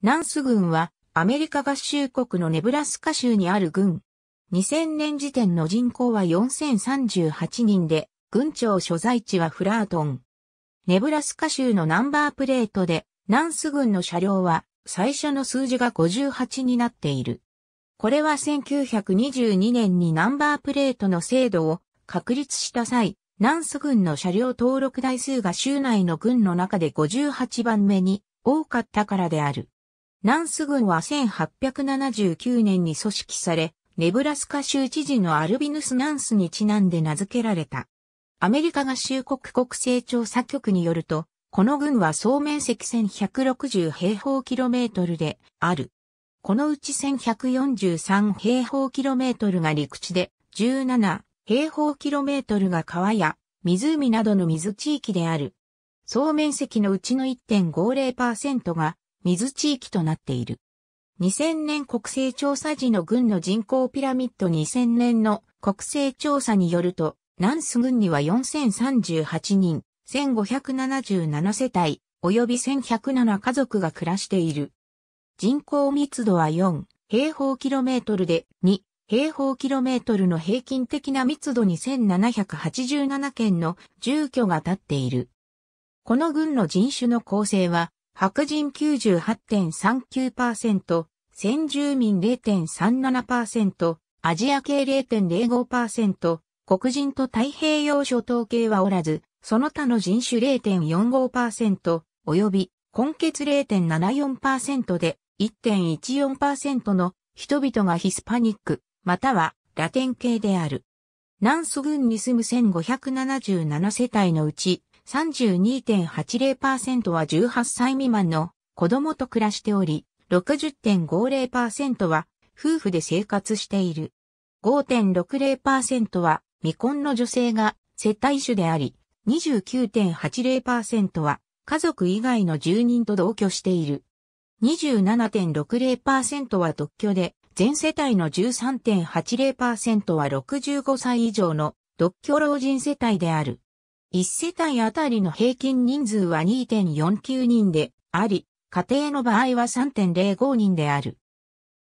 ナンス軍はアメリカ合衆国のネブラスカ州にある軍。2000年時点の人口は4038人で、軍庁所在地はフラートン。ネブラスカ州のナンバープレートで、ナンス軍の車両は最初の数字が58になっている。これは1922年にナンバープレートの制度を確立した際、ナンス軍の車両登録台数が州内の軍の中で58番目に多かったからである。ナンス軍は1879年に組織され、ネブラスカ州知事のアルビヌス・ナンスにちなんで名付けられた。アメリカ合衆国国勢調査局によると、この軍は総面積1160平方キロメートルである。このうち1143平方キロメートルが陸地で、17平方キロメートルが川や湖などの水地域である。総面積のうちの1.50%が水地域となっている。2000年国勢調査時の軍の人口ピラミッド2000年の国勢調査によると、南ス軍には4038人、1577世帯、及び1107家族が暮らしている。人口密度は4平方キロメートルで2平方キロメートルの平均的な密度に1787件の住居が建っている。この軍の人種の構成は白人98.39%、先住民0.37%、アジア系0.05%、黒人と太平洋諸島系はおらず、その他の人種0.45%、及び、根血0.74%で、1.14%の人々がヒスパニック、またはラテン系である。南蘇郡に住む1577世帯のうち、32.80%は18歳未満の子供と暮らしており、60.50%は夫婦で生活している。5.60%は未婚の女性が接待主であり、29.80%は家族以外の住人と同居している。27.60%は独居で、全世帯の13.80%は65歳以上の独居老人世帯である。1世帯あたりの平均人数は2.49人であり、家庭の場合は3.05人である。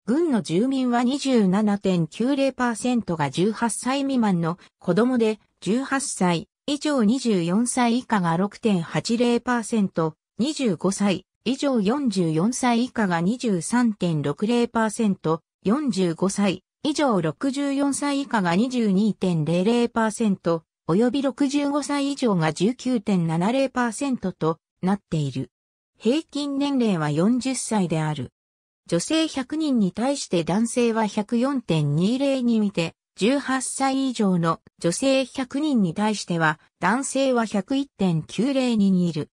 軍の住民は27.90%が18歳未満の子供で18歳以上24歳以下が6.80%、25歳以上44歳以下が23.60%、45歳以上64歳以下が22.00%、及び65歳以上が19.70%となっている。平均年齢は40歳である。女性100人に対して男性は104.20に見て、18歳以上の女性100人に対しては、男性は101.90人いる。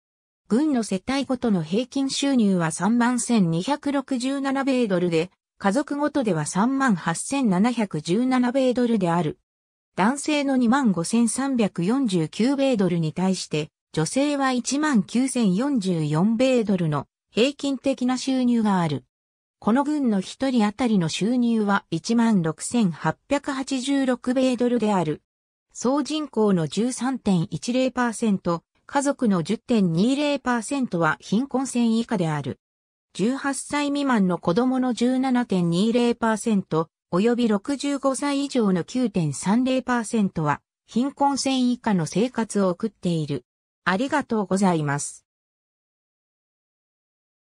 軍の世帯ごとの平均収入は31,267米ドルで、家族ごとでは38,717米ドルである。男性の25,349米ドルに対して、女性は19,044米ドルの平均的な収入がある。この軍の一人当たりの収入は16,886米ドルである。総人口の13.10%、家族の10.20%は貧困線以下である。18歳未満の子供の17.20%、及び65歳以上の9.30%は貧困線以下の生活を送っている。ありがとうございます。